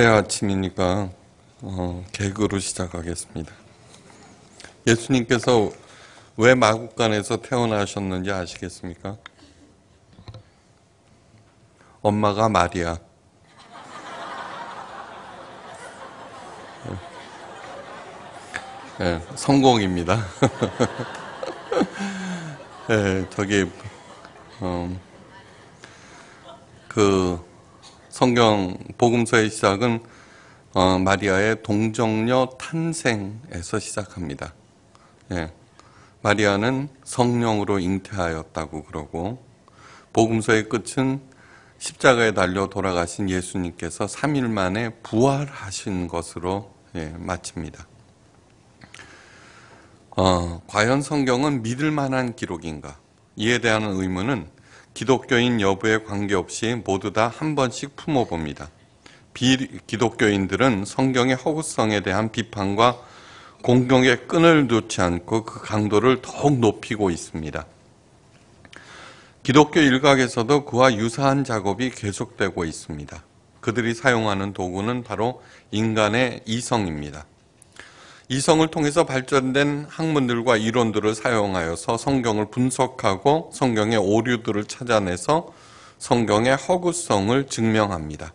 새 아침이니까 어, 개그로 시작하겠습니다. 예수님께서 왜 마국간에서 태어나셨는지 아시겠습니까? 엄마가 마리아. 네, 성공입니다. 네, 저기 어, 그 성경 복음서의 시작은 어, 마리아의 동정녀 탄생에서 시작합니다. 예. 마리아는 성령으로 잉태하였다고 그러고 복음서의 끝은 십자가에 달려 돌아가신 예수님께서 3일 만에 부활하신 것으로 예, 마칩니다. 어, 과연 성경은 믿을 만한 기록인가? 이에 대한 의문은 기독교인 여부에 관계없이 모두 다 한 번씩 품어봅니다. 비기독교인들은 성경의 허구성에 대한 비판과 공경의 끈을 놓지 않고 그 강도를 더욱 높이고 있습니다. 기독교 일각에서도 그와 유사한 작업이 계속되고 있습니다. 그들이 사용하는 도구는 바로 인간의 이성입니다. 이성을 통해서 발전된 학문들과 이론들을 사용하여서 성경을 분석하고 성경의 오류들을 찾아내서 성경의 허구성을 증명합니다.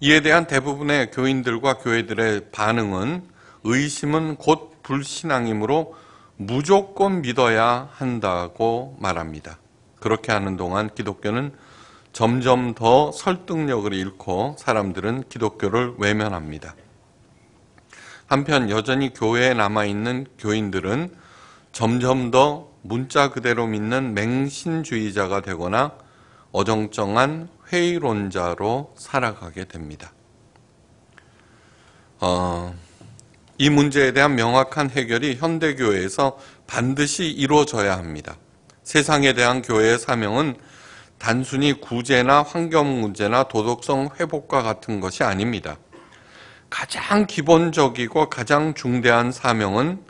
이에 대한 대부분의 교인들과 교회들의 반응은 의심은 곧 불신앙이므로 무조건 믿어야 한다고 말합니다. 그렇게 하는 동안 기독교는 점점 더 설득력을 잃고 사람들은 기독교를 외면합니다. 한편 여전히 교회에 남아있는 교인들은 점점 더 문자 그대로 믿는 맹신주의자가 되거나 어정쩡한 회의론자로 살아가게 됩니다. 어, 이 문제에 대한 명확한 해결이 현대교회에서 반드시 이루어져야 합니다. 세상에 대한 교회의 사명은 단순히 구제나 환경 문제나 도덕성 회복과 같은 것이 아닙니다. 가장 기본적이고 가장 중대한 사명은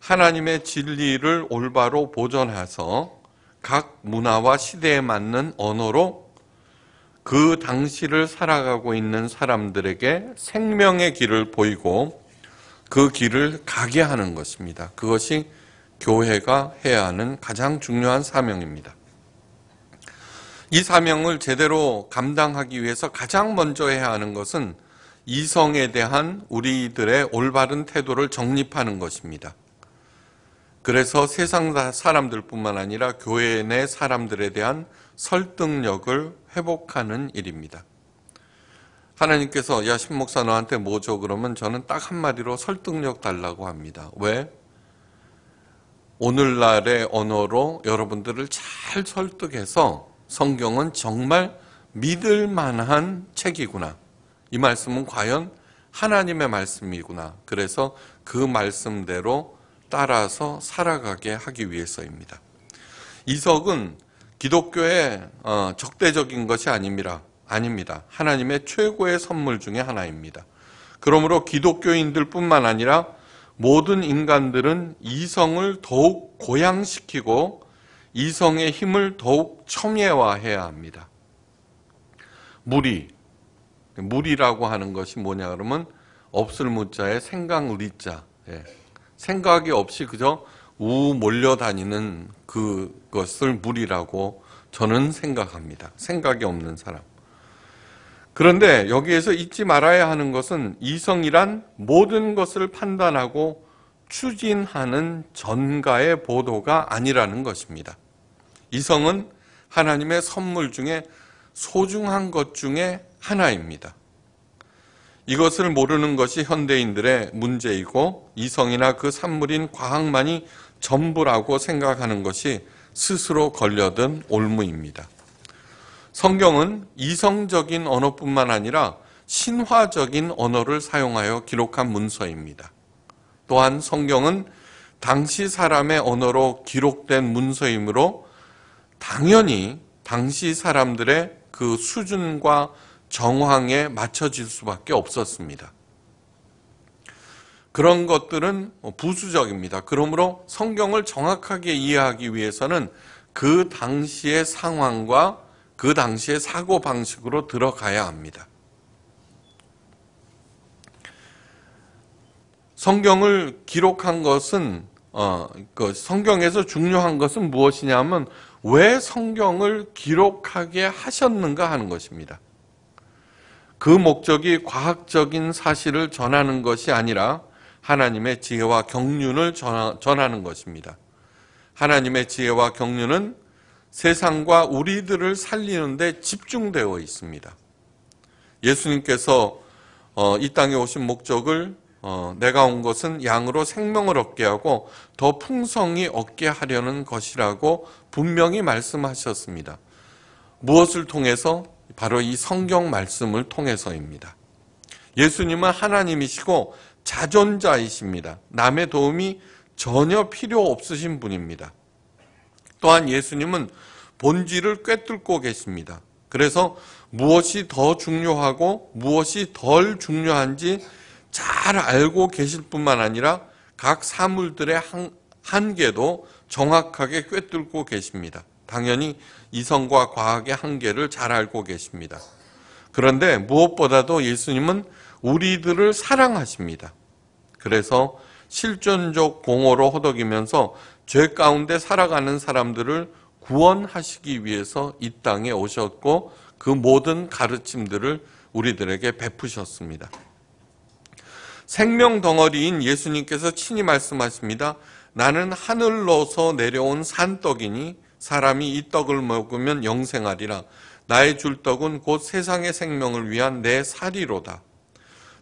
하나님의 진리를 올바로 보존해서 각 문화와 시대에 맞는 언어로 그 당시를 살아가고 있는 사람들에게 생명의 길을 보이고 그 길을 가게 하는 것입니다. 그것이 교회가 해야 하는 가장 중요한 사명입니다. 이 사명을 제대로 감당하기 위해서 가장 먼저 해야 하는 것은 이성에 대한 우리들의 올바른 태도를 정립하는 것입니다. 그래서 세상 사람들뿐만 아니라 교회 내 사람들에 대한 설득력을 회복하는 일입니다. 하나님께서 야 신목사 너한테 뭐죠? 그러면 저는 딱 한마디로 설득력 달라고 합니다. 왜? 오늘날의 언어로 여러분들을 잘 설득해서 성경은 정말 믿을 만한 책이구나. 이 말씀은 과연 하나님의 말씀이구나. 그래서 그 말씀대로 따라서 살아가게 하기 위해서입니다. 이석은 기독교의 어, 적대적인 것이 아닙니다. 아닙니다. 하나님의 최고의 선물 중의 하나입니다. 그러므로 기독교인들뿐만 아니라 모든 인간들은 이성을 더욱 고양시키고 이성의 힘을 더욱 청예화해야 합니다. 물이, 물이라고 하는 것이 뭐냐 그러면 없을 무자에 생각 리자 예. 생각이 없이 그저 우 몰려다니는 그것을 물이라고 저는 생각합니다. 생각이 없는 사람. 그런데 여기에서 잊지 말아야 하는 것은 이성이란 모든 것을 판단하고 추진하는 전가의 보도가 아니라는 것입니다. 이성은 하나님의 선물 중에 소중한 것 중에 하나입니다. 이것을 모르는 것이 현대인들의 문제이고 이성이나 그 산물인 과학만이 전부라고 생각하는 것이 스스로 걸려든 올무입니다. 성경은 이성적인 언어뿐만 아니라 신화적인 언어를 사용하여 기록한 문서입니다. 또한 성경은 당시 사람의 언어로 기록된 문서이므로 당연히 당시 사람들의 그 수준과 정황에 맞춰질 수밖에 없었습니다. 그런 것들은 뭐 부수적입니다. 그러므로 성경을 정확하게 이해하기 위해서는 그 당시의 상황과 그 당시의 사고 방식으로 들어가야 합니다. 성경을 기록한 것은 어, 그 성경에서 중요한 것은 무엇이냐면 왜 성경을 기록하게 하셨는가 하는 것입니다. 그 목적이 과학적인 사실을 전하는 것이 아니라 하나님의 지혜와 경륜을 전하는 것입니다. 하나님의 지혜와 경륜은 세상과 우리들을 살리는데 집중되어 있습니다. 예수님께서 어, 이 땅에 오신 목적을 어, 내가 온 것은 양으로 생명을 얻게 하고 더 풍성히 얻게 하려는 것이라고 분명히 말씀하셨습니다. 무엇을 통해서 바로 이 성경 말씀을 통해서입니다. 예수님은 하나님이시고 자존자이십니다. 남의 도움이 전혀 필요 없으신 분입니다. 또한 예수님은 본질을 꿰뚫고 계십니다. 그래서 무엇이 더 중요하고 무엇이 덜 중요한지 잘 알고 계실 뿐만 아니라 각 사물들의 한계도 정확하게 꿰뚫고 계십니다. 당연히 이성과 과학의 한계를 잘 알고 계십니다. 그런데 무엇보다도 예수님은 우리들을 사랑하십니다. 그래서 실존적 공허로 허덕이면서 죄 가운데 살아가는 사람들을 구원하시기 위해서 이 땅에 오셨고 그 모든 가르침들을 우리들에게 베푸셨습니다. 생명 덩어리인 예수님께서 친히 말씀하십니다. 나는 하늘로서 내려온 산떡이니 사람이 이 떡을 먹으면 영생하리라. 나의 줄 떡은 곧 세상의 생명을 위한 내 살이로다.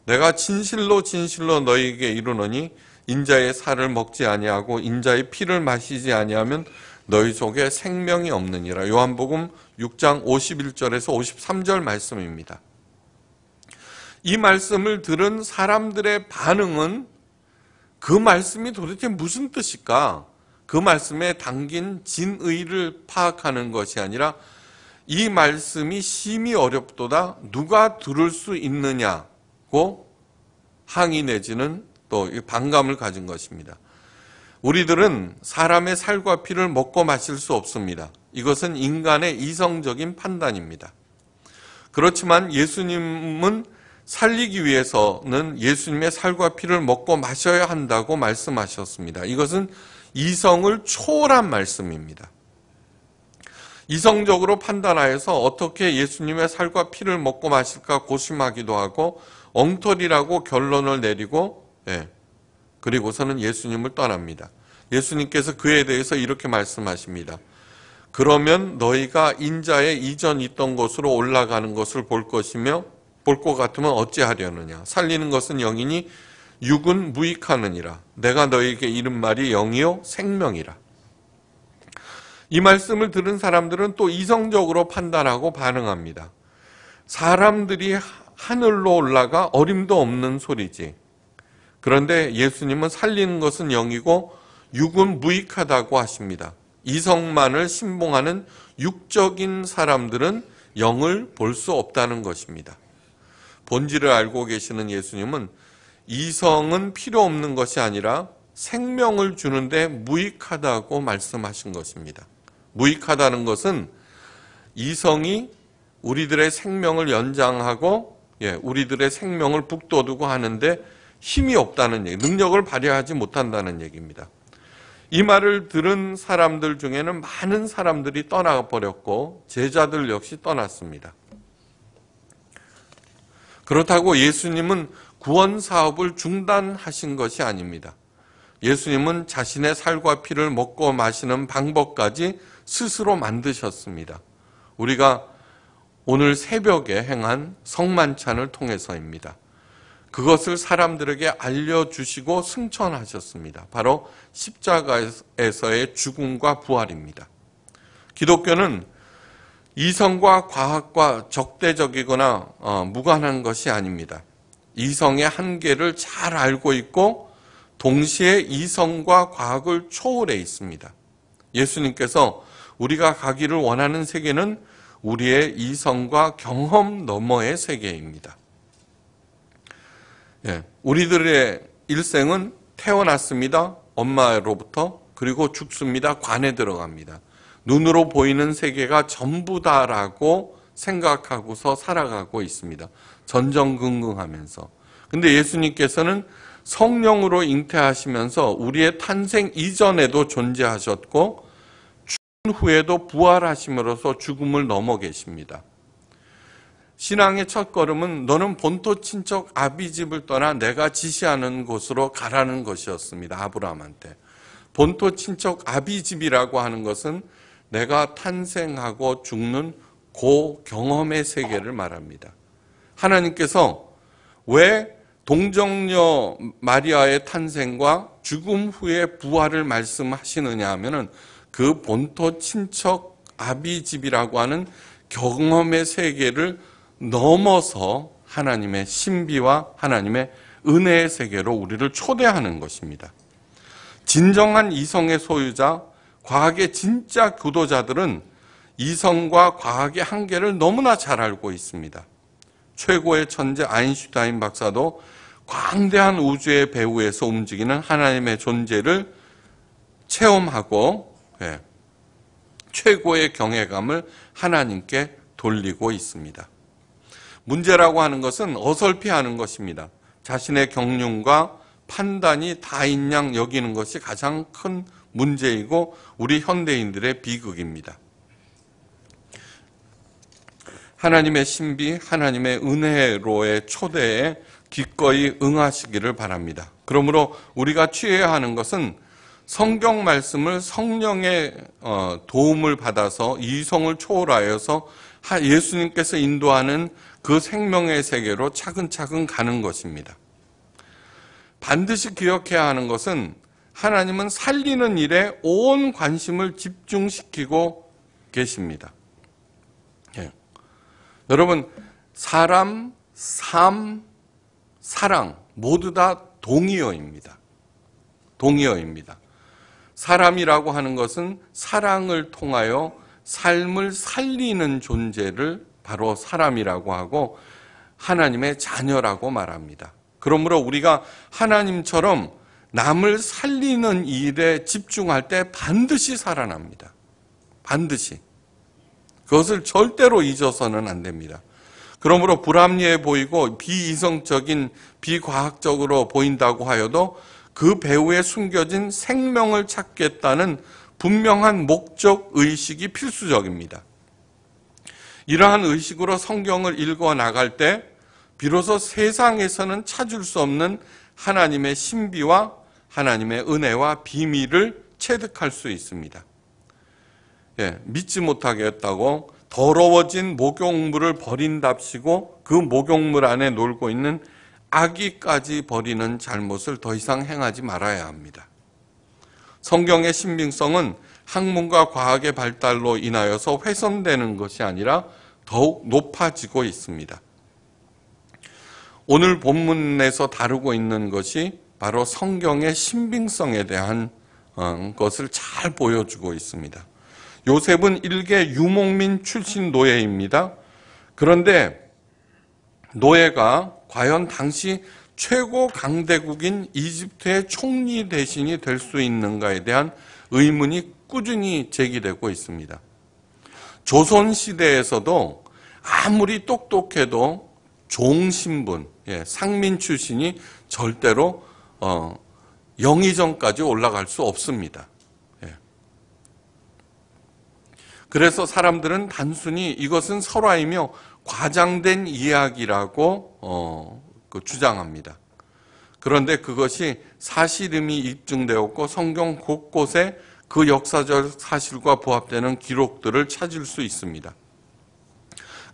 내가 진실로 진실로 너희에게 이르노니 인자의 살을 먹지 아니하고 인자의 피를 마시지 아니하면 너희 속에 생명이 없느니라. 요한복음 6장 51절에서 53절 말씀입니다. 이 말씀을 들은 사람들의 반응은 그 말씀이 도대체 무슨 뜻일까? 그 말씀에 담긴 진의를 파악하는 것이 아니라 이 말씀이 심히 어렵도다 누가 들을 수 있느냐고 항의 내지는 또 반감을 가진 것입니다. 우리들은 사람의 살과 피를 먹고 마실 수 없습니다. 이것은 인간의 이성적인 판단입니다. 그렇지만 예수님은 살리기 위해서는 예수님의 살과 피를 먹고 마셔야 한다고 말씀하셨습니다. 이것은 이성을 초월한 말씀입니다. 이성적으로 판단하여서 어떻게 예수님의 살과 피를 먹고 마실까 고심하기도 하고 엉터리라고 결론을 내리고 예. 그리고서는 예수님을 떠납니다. 예수님께서 그에 대해서 이렇게 말씀하십니다. 그러면 너희가 인자의 이전 있던 곳으로 올라가는 것을 볼 것이며 볼 것 같으면 어찌하려느냐. 살리는 것은 영이니 육은 무익하느니라. 내가 너에게 이른 말이 영이요 생명이라. 이 말씀을 들은 사람들은 또 이성적으로 판단하고 반응합니다. 사람들이 하늘로 올라가 어림도 없는 소리지. 그런데 예수님은 살리는 것은 영이고 육은 무익하다고 하십니다. 이성만을 신봉하는 육적인 사람들은 영을 볼 수 없다는 것입니다. 본질을 알고 계시는 예수님은 이성은 필요 없는 것이 아니라 생명을 주는데 무익하다고 말씀하신 것입니다. 무익하다는 것은 이성이 우리들의 생명을 연장하고 예, 우리들의 생명을 북돋우고 하는데 힘이 없다는 얘기, 능력을 발휘하지 못한다는 얘기입니다. 이 말을 들은 사람들 중에는 많은 사람들이 떠나버렸고 제자들 역시 떠났습니다. 그렇다고 예수님은 구원 사업을 중단하신 것이 아닙니다. 예수님은 자신의 살과 피를 먹고 마시는 방법까지 스스로 만드셨습니다. 우리가 오늘 새벽에 행한 성만찬을 통해서입니다. 그것을 사람들에게 알려주시고 승천하셨습니다. 바로 십자가에서의 죽음과 부활입니다. 기독교는 이성과 과학과 적대적이거나 어, 무관한 것이 아닙니다. 이성의 한계를 잘 알고 있고 동시에 이성과 과학을 초월해 있습니다. 예수님께서 우리가 가기를 원하는 세계는 우리의 이성과 경험 너머의 세계입니다. 예, 우리들의 일생은 태어났습니다. 엄마로부터 그리고 죽습니다. 관에 들어갑니다. 눈으로 보이는 세계가 전부다라고 생각하고서 살아가고 있습니다. 전전긍긍하면서. 근데 예수님께서는 성령으로 잉태하시면서 우리의 탄생 이전에도 존재하셨고 죽은 후에도 부활하심으로써 죽음을 넘어 계십니다. 신앙의 첫 걸음은 너는 본토 친척 아비 집을 떠나 내가 지시하는 곳으로 가라는 것이었습니다. 아브라함한테. 본토 친척 아비 집이라고 하는 것은 내가 탄생하고 죽는 고 경험의 세계를 말합니다. 하나님께서 왜 동정녀 마리아의 탄생과 죽음 후의 부활을 말씀하시느냐 하면은 그 본토 친척 아비집이라고 하는 경험의 세계를 넘어서 하나님의 신비와 하나님의 은혜의 세계로 우리를 초대하는 것입니다. 진정한 이성의 소유자, 과학의 진짜 교도자들은 이성과 과학의 한계를 너무나 잘 알고 있습니다. 최고의 천재 아인슈타인 박사도 광대한 우주의 배후에서 움직이는 하나님의 존재를 체험하고 예, 최고의 경외감을 하나님께 돌리고 있습니다. 문제라고 하는 것은 어설피 하는 것입니다. 자신의 경륜과 판단이 다인양 여기는 것이 가장 큰 문제이고 우리 현대인들의 비극입니다. 하나님의 신비, 하나님의 은혜로의 초대에 기꺼이 응하시기를 바랍니다. 그러므로 우리가 취해야 하는 것은 성경 말씀을 성령의 어, 도움을 받아서 이성을 초월하여서 예수님께서 인도하는 그 생명의 세계로 차근차근 가는 것입니다. 반드시 기억해야 하는 것은 하나님은 살리는 일에 온 관심을 집중시키고 계십니다. 여러분, 사람, 삶, 사랑 모두 다 동의어입니다. 동의어입니다. 사람이라고 하는 것은 사랑을 통하여 삶을 살리는 존재를 바로 사람이라고 하고 하나님의 자녀라고 말합니다. 그러므로 우리가 하나님처럼 남을 살리는 일에 집중할 때 반드시 살아납니다. 반드시. 그것을 절대로 잊어서는 안 됩니다. 그러므로 불합리해 보이고 비이성적인 비과학적으로 보인다고 하여도 그 배우에 숨겨진 생명을 찾겠다는 분명한 목적 의식이 필수적입니다. 이러한 의식으로 성경을 읽어 나갈 때 비로소 세상에서는 찾을 수 없는 하나님의 신비와 하나님의 은혜와 비밀을 체득할 수 있습니다. 예, 믿지 못하게 했다고 더러워진 목욕물을 버린답시고 그 목욕물 안에 놀고 있는 아기까지 버리는 잘못을 더 이상 행하지 말아야 합니다. 성경의 신빙성은 학문과 과학의 발달로 인하여서 훼손되는 것이 아니라 더욱 높아지고 있습니다. 오늘 본문에서 다루고 있는 것이 바로 성경의 신빙성에 대한 어, 것을 잘 보여주고 있습니다. 요셉은 일개 유목민 출신 노예입니다. 그런데 노예가 과연 당시 최고 강대국인 이집트의 총리 대신이 될 수 있는가에 대한 의문이 꾸준히 제기되고 있습니다. 조선 시대에서도 아무리 똑똑해도 종신분, 예, 상민 출신이 절대로 어, 영의정까지 올라갈 수 없습니다. 그래서 사람들은 단순히 이것은 설화이며 과장된 이야기라고 어, 그 주장합니다. 그런데 그것이 사실임이 입증되었고 성경 곳곳에 그 역사적 사실과 부합되는 기록들을 찾을 수 있습니다.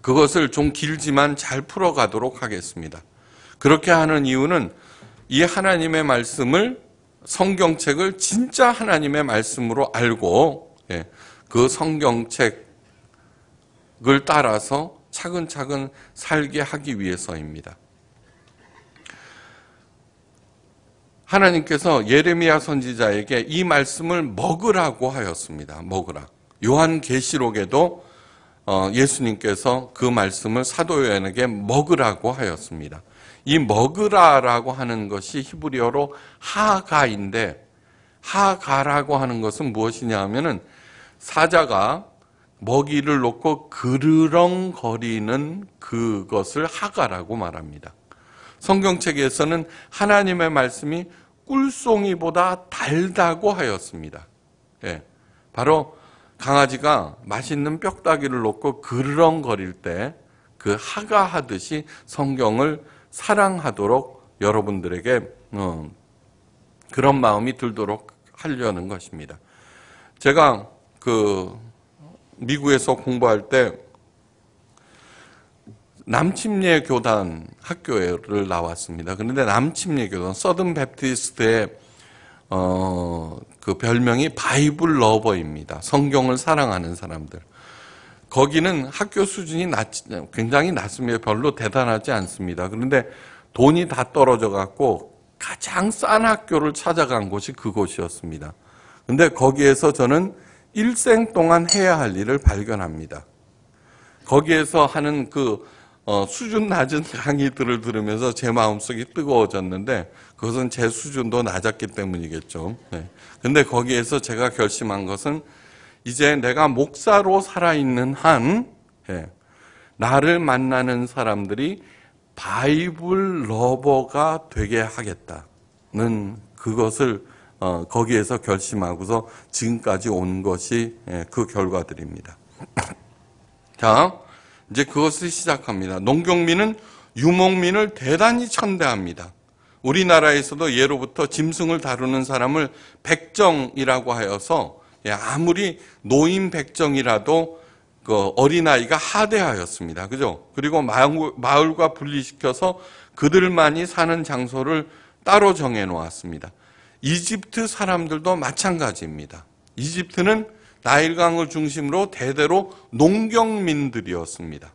그것을 좀 길지만 잘 풀어가도록 하겠습니다. 그렇게 하는 이유는 이 하나님의 말씀을 성경책을 진짜 하나님의 말씀으로 알고 예, 그 성경책을 따라서 차근차근 살게 하기 위해서입니다. 하나님께서 예레미야 선지자에게 이 말씀을 먹으라고 하였습니다. 먹으라. 요한 계시록에도 어, 예수님께서 그 말씀을 사도 요한에게 먹으라고 하였습니다. 이 먹으라라고 하는 것이 히브리어로 하가인데 하가라고 하는 것은 무엇이냐 하면은 사자가 먹이를 놓고 그르렁거리는 그것을 하가라고 말합니다. 성경책에서는 하나님의 말씀이 꿀송이보다 달다고 하였습니다. 예, 바로 강아지가 맛있는 뼈다귀를 놓고 그르렁거릴 때 그 하가하듯이 성경을 사랑하도록 여러분들에게 어, 그런 마음이 들도록 하려는 것입니다. 제가 그 미국에서 공부할 때 남침례 교단 학교를 나왔습니다. 그런데 남침례 교단 서든 베티스트의 어, 그 별명이 바이블 러버입니다. 성경을 사랑하는 사람들. 거기는 학교 수준이 낮, 굉장히 낮습니다. 별로 대단하지 않습니다. 그런데 돈이 다 떨어져 갖고 가장 싼 학교를 찾아간 곳이 그곳이었습니다. 근데 거기에서 저는 일생 동안 해야 할 일을 발견합니다. 거기에서 하는 그 어, 수준 낮은 강의들을 들으면서 제 마음속이 뜨거워졌는데 그것은 제 수준도 낮았기 때문이겠죠. 네. 근데 거기에서 제가 결심한 것은 이제 내가 목사로 살아있는 한 예, 나를 만나는 사람들이 바이블 러버가 되게 하겠다는 그것을 어, 거기에서 결심하고서 지금까지 온 것이 예, 그 결과들입니다. 자, 이제 그것을 시작합니다. 농경민은 유목민을 대단히 천대합니다. 우리나라에서도 예로부터 짐승을 다루는 사람을 백정이라고 하여서 예, 아무리 노인 백정이라도 그 어린아이가 하대하였습니다. 그죠? 그리고 마을과 분리시켜서 그들만이 사는 장소를 따로 정해 놓았습니다. 이집트 사람들도 마찬가지입니다. 이집트는 나일강을 중심으로 대대로 농경민들이었습니다.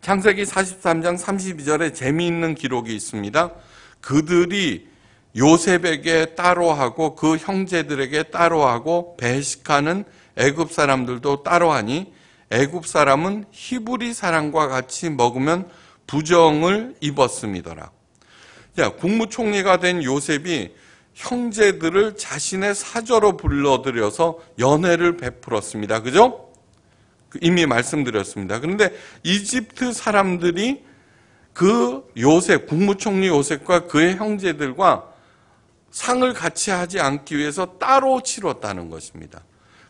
창세기 43장 32절에 재미있는 기록이 있습니다. 그들이 요셉에게 따로 하고 그 형제들에게 따로 하고 배식하는 애굽 사람들도 따로 하니 애굽 사람은 히브리 사람과 같이 먹으면 부정을 입었습니다라 야, 국무총리가 된 요셉이 형제들을 자신의 사저로 불러들여서 연애를 베풀었습니다. 그죠? 그 이미 말씀드렸습니다. 그런데 이집트 사람들이 그 요셉, 국무총리 요셉과 그의 형제들과 상을 같이 하지 않기 위해서 따로 치렀다는 것입니다.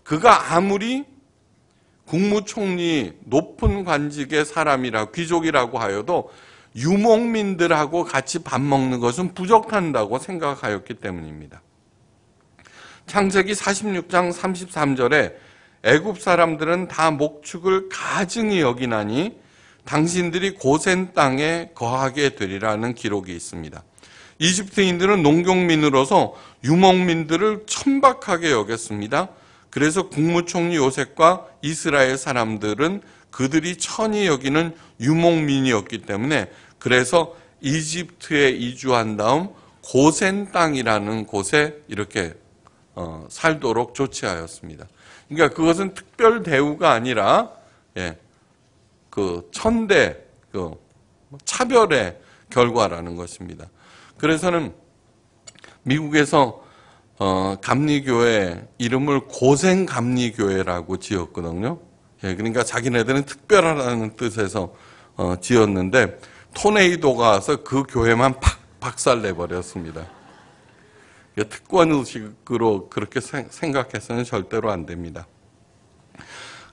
그가 아무리 국무총리 높은 관직의 사람이라 귀족이라고 하여도 유목민들하고 같이 밥 먹는 것은 부족한다고 생각하였기 때문입니다. 창세기 46장 33절에 애굽 사람들은 다 목축을 가증히 여기나니 당신들이 고센 땅에 거하게 되리라는 기록이 있습니다. 이집트인들은 농경민으로서 유목민들을 천박하게 여겼습니다. 그래서 국무총리 요셉과 이스라엘 사람들은 그들이 천히 여기는 유목민이었기 때문에 그래서 이집트에 이주한 다음 고센 땅이라는 곳에 이렇게 어, 살도록 조치하였습니다. 그러니까 그것은 특별 대우가 아니라 예, 그 천대 그 차별의 결과라는 것입니다. 그래서는 미국에서 어, 감리교회 이름을 고생 감리교회라고 지었거든요. 예, 그러니까 자기네들은 특별하다는 뜻에서 어, 지었는데 토네이도가 와서 그 교회만 팍 박살내 버렸습니다. 특권 의식으로 그렇게 생각해서는 절대로 안 됩니다.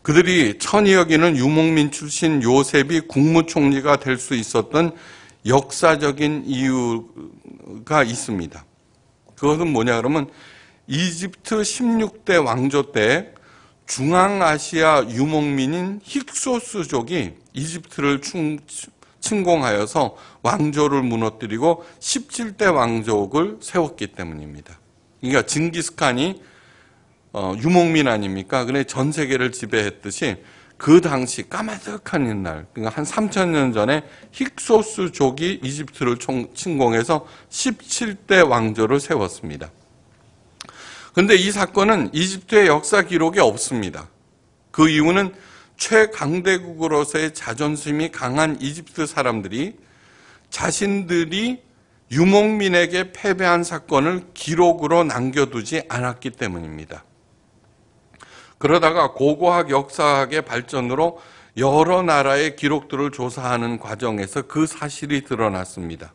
그들이 천이 여기는 유목민 출신 요셉이 국무총리가 될 수 있었던 역사적인 이유가 있습니다. 그것은 뭐냐 그러면 이집트 16대 왕조 때 중앙아시아 유목민인 힉소스족이 이집트를 충, 침공하여서 왕조를 무너뜨리고 17대 왕족을 세웠기 때문입니다. 그러니까 징기스칸이 어, 유목민 아닙니까? 그래 전 세계를 지배했듯이 그 당시 까마득한 옛날, 그러니까 한 3천년 전에 힉소스족이 이집트를 침공해서 17대 왕조를 세웠습니다. 그런데 이 사건은 이집트의 역사 기록에 없습니다. 그 이유는 최강대국으로서의 자존심이 강한 이집트 사람들이 자신들이 유목민에게 패배한 사건을 기록으로 남겨두지 않았기 때문입니다. 그러다가 고고학 역사학의 발전으로 여러 나라의 기록들을 조사하는 과정에서 그 사실이 드러났습니다.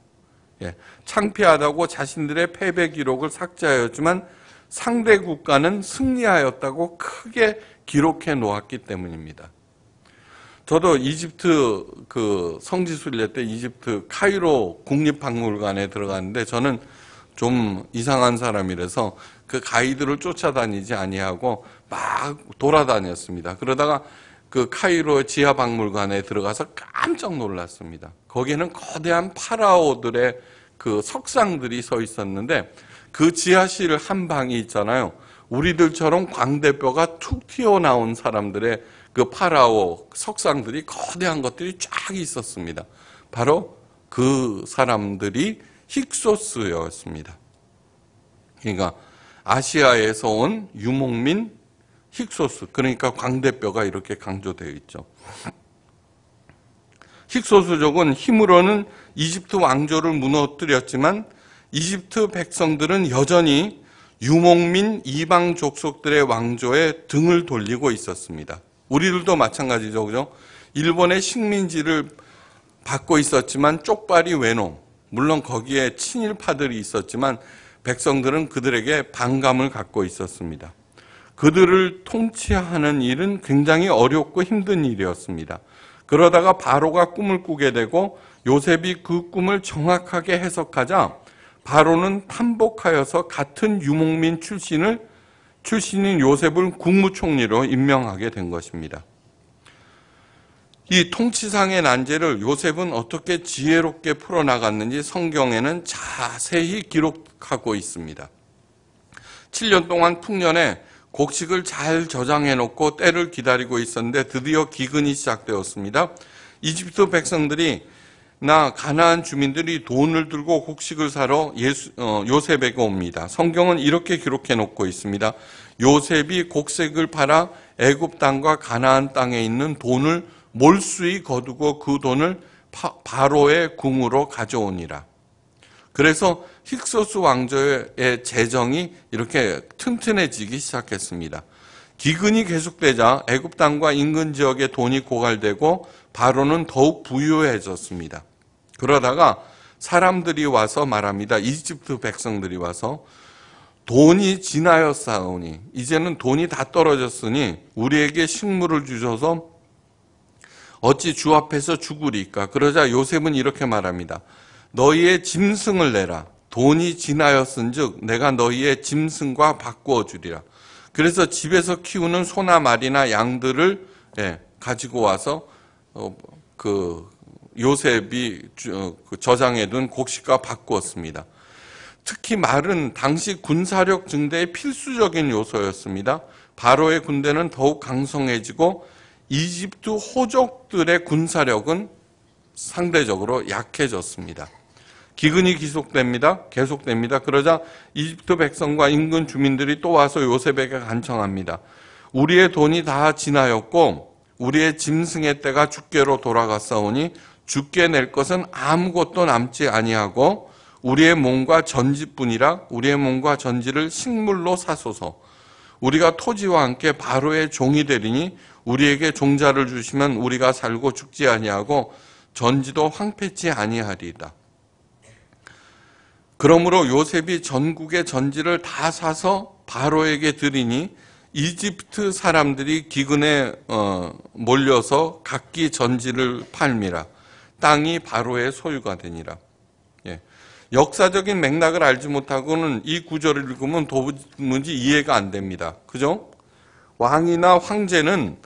예, 창피하다고 자신들의 패배 기록을 삭제하였지만 상대 국가는 승리하였다고 크게 기록해 놓았기 때문입니다. 저도 이집트 그 성지 순례 때 이집트 카이로 국립박물관에 들어갔는데 저는 좀 이상한 사람이라서 그 가이드를 쫓아다니지 아니하고 막 돌아다녔습니다. 그러다가 그 카이로 지하 박물관에 들어가서 깜짝 놀랐습니다. 거기에는 거대한 파라오들의 그 석상들이 서 있었는데 그 지하실 한 방이 있잖아요. 우리들처럼 광대뼈가 툭 튀어나온 사람들의 그 파라오 석상들이 거대한 것들이 쫙 있었습니다. 바로 그 사람들이 힉소스였습니다. 그러니까 아시아에서 온 유목민 힉소스 그러니까 광대뼈가 이렇게 강조되어 있죠. 힉소스족은 힘으로는 이집트 왕조를 무너뜨렸지만 이집트 백성들은 여전히 유목민 이방 족속들의 왕조에 등을 돌리고 있었습니다. 우리들도 마찬가지죠. 그죠? 일본의 식민지를 받고 있었지만 쪽발이 외놈, 물론 거기에 친일파들이 있었지만 백성들은 그들에게 반감을 갖고 있었습니다. 그들을 통치하는 일은 굉장히 어렵고 힘든 일이었습니다. 그러다가 바로가 꿈을 꾸게 되고 요셉이 그 꿈을 정확하게 해석하자 바로는 탄복하여서 같은 유목민 출신을 출신인 요셉을 국무총리로 임명하게 된 것입니다. 이 통치상의 난제를 요셉은 어떻게 지혜롭게 풀어나갔는지 성경에는 자세히 기록하고 있습니다. 7년 동안 풍년에 곡식을 잘 저장해놓고 때를 기다리고 있었는데 드디어 기근이 시작되었습니다. 이집트 백성들이 나 가나안 주민들이 돈을 들고 곡식을 사러 예수, 어, 요셉에게 옵니다. 성경은 이렇게 기록해 놓고 있습니다. 요셉이 곡색을 팔아 애굽 땅과 가나안 땅에 있는 돈을 몰수히 거두고 그 돈을 파, 바로의 궁으로 가져오니라. 그래서 힉소스 왕조의 재정이 이렇게 튼튼해지기 시작했습니다. 기근이 계속되자 애굽 땅과 인근 지역의 돈이 고갈되고 바로는 더욱 부유해졌습니다. 그러다가 사람들이 와서 말합니다. 이집트 백성들이 와서 돈이 지나여 싸우니 이제는 돈이 다 떨어졌으니 우리에게 식물을 주셔서 어찌 주 앞에서 죽으리까 그러자 요셉은 이렇게 말합니다. 너희의 짐승을 내라. 돈이 지나였은즉 내가 너희의 짐승과 바꾸어 주리라. 그래서 집에서 키우는 소나 말이나 양들을 예, 가지고 와서 어, 그 요셉이 어, 그 저장해둔 곡식과 바꾸었습니다. 특히 말은 당시 군사력 증대의 필수적인 요소였습니다. 바로의 군대는 더욱 강성해지고 이집트 호족들의 군사력은 상대적으로 약해졌습니다. 기근이 계속됩니다. 계속됩니다. 그러자 이집트 백성과 인근 주민들이 또 와서 요셉에게 간청합니다. 우리의 돈이 다 지나였고 우리의 짐승의 때가 죽게로 돌아갔사오니 죽게 낼 것은 아무것도 남지 아니하고 우리의 몸과 전지뿐이라 우리의 몸과 전지를 식물로 사소서 우리가 토지와 함께 바로의 종이 되리니 우리에게 종자를 주시면 우리가 살고 죽지 아니하고 전지도 황폐치 아니하리이다. 그러므로 요셉이 전국의 전지를 다 사서 바로에게 드리니 이집트 사람들이 기근에 어, 몰려서 각기 전지를 팔미라. 땅이 바로의 소유가 되니라. 예. 역사적인 맥락을 알지 못하고는 이 구절을 읽으면 도무지 이해가 안 됩니다. 그죠? 왕이나 황제는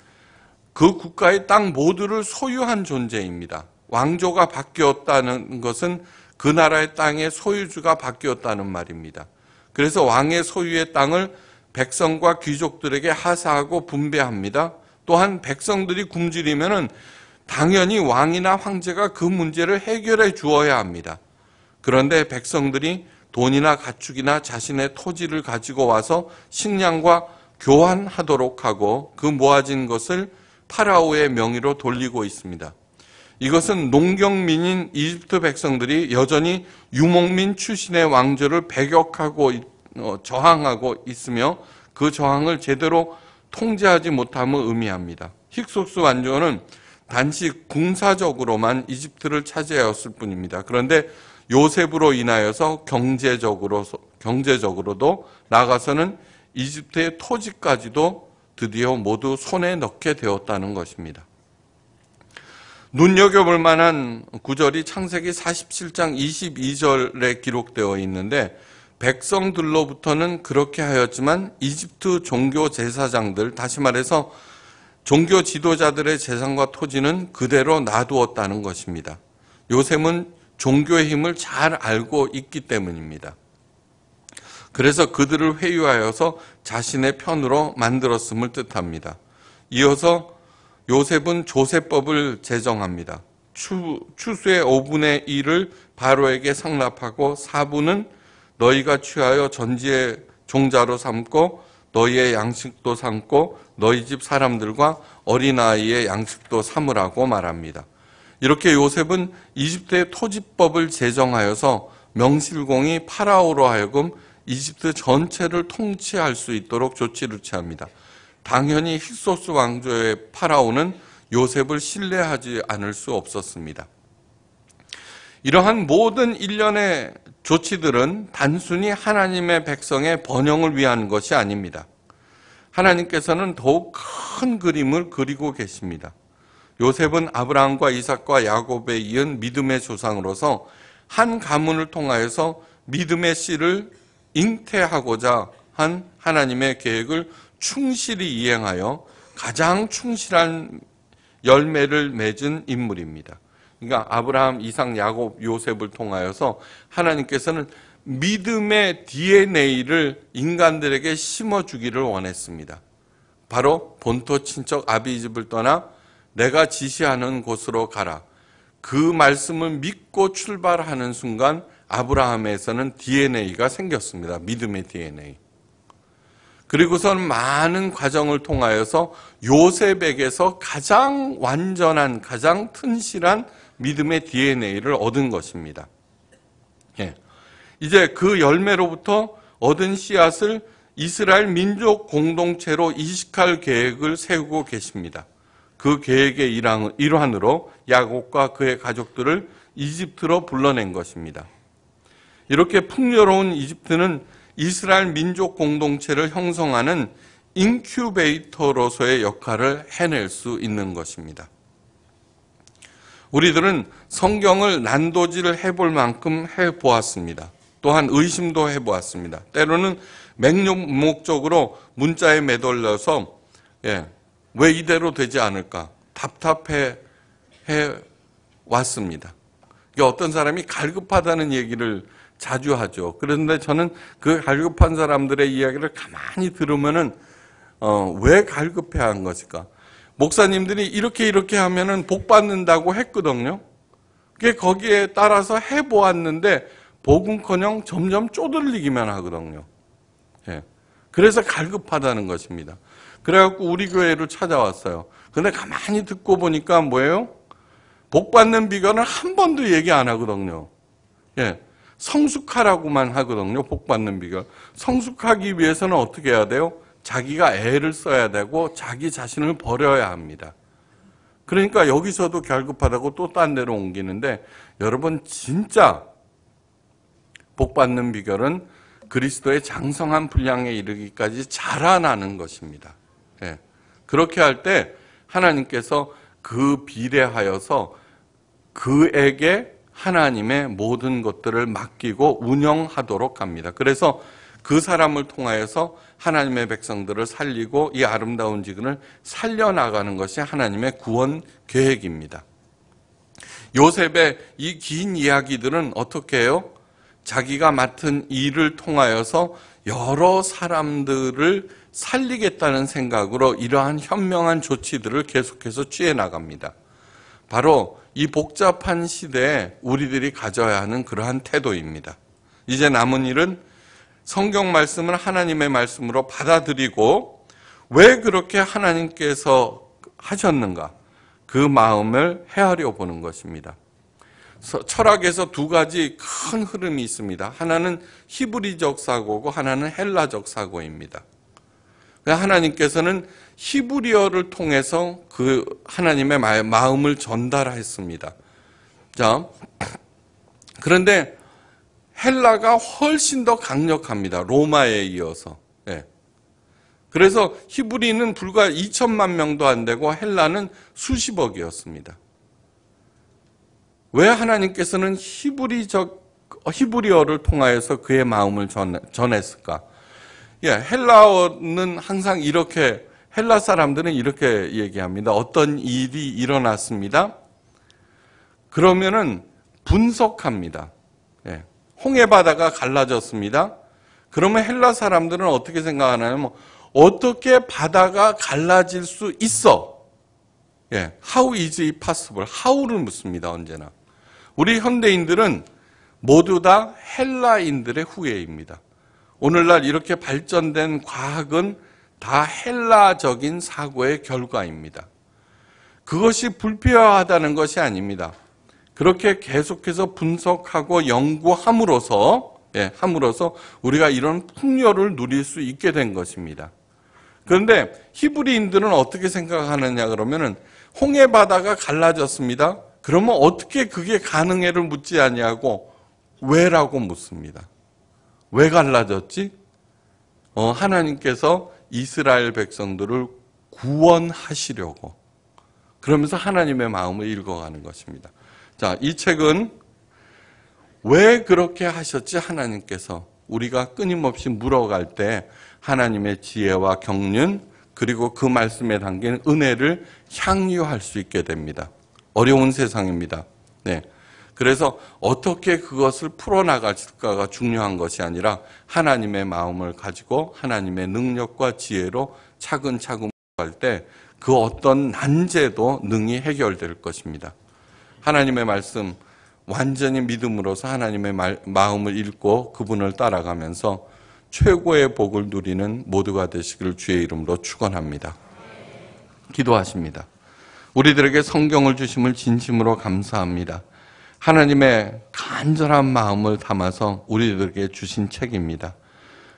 그 국가의 땅 모두를 소유한 존재입니다. 왕조가 바뀌었다는 것은 그 나라의 땅의 소유주가 바뀌었다는 말입니다. 그래서 왕의 소유의 땅을 백성과 귀족들에게 하사하고 분배합니다. 또한 백성들이 굶주리면은 당연히 왕이나 황제가 그 문제를 해결해 주어야 합니다. 그런데 백성들이 돈이나 가축이나 자신의 토지를 가지고 와서 식량과 교환하도록 하고 그 모아진 것을 파라오의 명의로 돌리고 있습니다. 이것은 농경민인 이집트 백성들이 여전히 유목민 출신의 왕조를 배격하고 어, 저항하고 있으며 그 저항을 제대로 통제하지 못함을 의미합니다. 힉소스 완조는 단지 군사적으로만 이집트를 차지하였을 뿐입니다. 그런데 요셉으로 인하여서 경제적으로 경제적으로도 나가서는 이집트의 토지까지도 드디어 모두 손에 넣게 되었다는 것입니다. 눈여겨볼 만한 구절이 창세기 47장 22절에 기록되어 있는데 백성들로부터는 그렇게 하였지만 이집트 종교 제사장들 다시 말해서 종교 지도자들의 재산과 토지는 그대로 놔두었다는 것입니다. 요셉은 종교의 힘을 잘 알고 있기 때문입니다. 그래서 그들을 회유하여서 자신의 편으로 만들었음을 뜻합니다. 이어서 요셉은 조세법을 제정합니다. 추, 추수의 5분의 1을 바로에게 상납하고 4분은 너희가 취하여 전지의 종자로 삼고 너희의 양식도 삼고 너희 집 사람들과 어린아이의 양식도 삼으라고 말합니다. 이렇게 요셉은 이집트의 토지법을 제정하여서 명실공히 파라오로 하여금 이집트 전체를 통치할 수 있도록 조치를 취합니다. 당연히 힉소스 왕조의 파라오는 요셉을 신뢰하지 않을 수 없었습니다. 이러한 모든 일련의 조치들은 단순히 하나님의 백성의 번영을 위한 것이 아닙니다. 하나님께서는 더욱 큰 그림을 그리고 계십니다. 요셉은 아브라함과 이삭과 야곱에 이은 믿음의 조상으로서 한 가문을 통하여서 믿음의 씨를 잉태하고자 한 하나님의 계획을 충실히 이행하여 가장 충실한 열매를 맺은 인물입니다. 그러니까 아브라함, 이삭, 야곱, 요셉을 통하여서 하나님께서는 믿음의 DNA를 인간들에게 심어주기를 원했습니다. 바로 본토 친척 아비집을 떠나 내가 지시하는 곳으로 가라. 그 말씀을 믿고 출발하는 순간 아브라함에서는 DNA가 생겼습니다. 믿음의 DNA. 그리고선 많은 과정을 통하여서 요셉에게서 가장 완전한, 가장 튼실한 믿음의 DNA를 얻은 것입니다. 이제 그 열매로부터 얻은 씨앗을 이스라엘 민족 공동체로 이식할 계획을 세우고 계십니다. 그 계획의 일환으로 야곱과 그의 가족들을 이집트로 불러낸 것입니다. 이렇게 풍요로운 이집트는 이스라엘 민족 공동체를 형성하는 인큐베이터로서의 역할을 해낼 수 있는 것입니다. 우리들은 성경을 난도질을 해볼 만큼 해보았습니다. 또한 의심도 해보았습니다. 때로는 맹목적으로 문자에 매달려서 예, 왜 이대로 되지 않을까 답답해 해 왔습니다. 그러니까 어떤 사람이 갈급하다는 얘기를 자주 하죠. 그런데 저는 그 갈급한 사람들의 이야기를 가만히 들으면은 어, 왜 갈급해한 것일까? 목사님들이 이렇게 이렇게 하면은 복 받는다고 했거든요. 그게 거기에 따라서 해 보았는데 복음커녕 점점 쪼들리기만 하거든요. 예. 그래서 갈급하다는 것입니다. 그래갖고 우리 교회로 찾아왔어요. 근데 가만히 듣고 보니까 뭐예요? 복 받는 비결은 한 번도 얘기 안 하거든요. 예. 성숙하라고만 하거든요. 복 받는 비결. 성숙하기 위해서는 어떻게 해야 돼요? 자기가 애를 써야 되고 자기 자신을 버려야 합니다. 그러니까 여기서도 결급하다고 또 딴 데로 옮기는데 여러분 진짜 복받는 비결은 그리스도의 장성한 분량에 이르기까지 자라나는 것입니다. 예. 그렇게 할 때 하나님께서 그 비례하여서 그에게 하나님의 모든 것들을 맡기고 운영하도록 합니다. 그래서 그 사람을 통하여서 하나님의 백성들을 살리고 이 아름다운 지근을 살려나가는 것이 하나님의 구원 계획입니다. 요셉의 이 긴 이야기들은 어떻게 해요? 자기가 맡은 일을 통하여서 여러 사람들을 살리겠다는 생각으로 이러한 현명한 조치들을 계속해서 취해 나갑니다. 바로 이 복잡한 시대에 우리들이 가져야 하는 그러한 태도입니다. 이제 남은 일은 성경 말씀을 하나님의 말씀으로 받아들이고 왜 그렇게 하나님께서 하셨는가 그 마음을 헤아려 보는 것입니다. 철학에서 두 가지 큰 흐름이 있습니다. 하나는 히브리적 사고고 하나는 헬라적 사고입니다. 그 하나님께서는 히브리어를 통해서 그 하나님의 마음을 전달했습니다. 자, 그런데 헬라가 훨씬 더 강력합니다. 로마에 이어서. 예. 그래서 히브리는 불과 2천만 명도 안 되고 헬라는 수십억이었습니다. 왜 하나님께서는 히브리적 어, 히브리어를 통하여서 그의 마음을 전했을까? 예, 헬라어는 항상 이렇게 헬라 사람들은 이렇게 얘기합니다. 어떤 일이 일어났습니다. 그러면은 분석합니다. 예, 홍해 바다가 갈라졌습니다. 그러면 헬라 사람들은 어떻게 생각하나요? 뭐, 어떻게 바다가 갈라질 수 있어? 예, how is it possible? how를 묻습니다, 언제나. 우리 현대인들은 모두 다 헬라인들의 후예입니다. 오늘날 이렇게 발전된 과학은 다 헬라적인 사고의 결과입니다. 그것이 불필요하다는 것이 아닙니다. 그렇게 계속해서 분석하고 연구함으로써 예, 함으로써 우리가 이런 풍요를 누릴 수 있게 된 것입니다. 그런데 히브리인들은 어떻게 생각하느냐 그러면은 홍해 바다가 갈라졌습니다. 그러면 어떻게 그게 가능해를 묻지 아니하고 왜라고 묻습니다. 왜 갈라졌지? 어, 하나님께서 이스라엘 백성들을 구원하시려고 그러면서 하나님의 마음을 읽어가는 것입니다. 자, 이 책은 왜 그렇게 하셨지 하나님께서 우리가 끊임없이 물어갈 때 하나님의 지혜와 경륜 그리고 그 말씀에 담긴 은혜를 향유할 수 있게 됩니다. 어려운 세상입니다. 네. 그래서 어떻게 그것을 풀어나갈까가 중요한 것이 아니라 하나님의 마음을 가지고 하나님의 능력과 지혜로 차근차근 할 때 그 어떤 난제도 능히 해결될 것입니다. 하나님의 말씀 완전히 믿음으로서 하나님의 말, 마음을 읽고 그분을 따라가면서 최고의 복을 누리는 모두가 되시기를 주의 이름으로 축원합니다. 기도하십니다. 우리들에게 성경을 주심을 진심으로 감사합니다. 하나님의 간절한 마음을 담아서 우리들에게 주신 책입니다.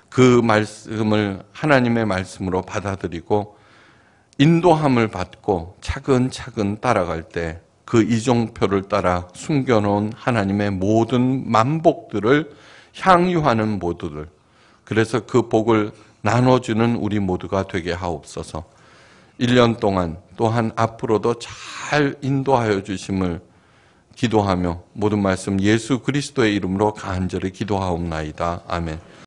그 말씀을 하나님의 말씀으로 받아들이고 인도함을 받고 차근차근 따라갈 때 그 이정표를 따라 숨겨놓은 하나님의 모든 만복들을 향유하는 모두들 그래서 그 복을 나눠주는 우리 모두가 되게 하옵소서. 1년 동안 또한 앞으로도 잘 인도하여 주심을 기도하며 모든 말씀 예수 그리스도의 이름으로 간절히 기도하옵나이다. 아멘.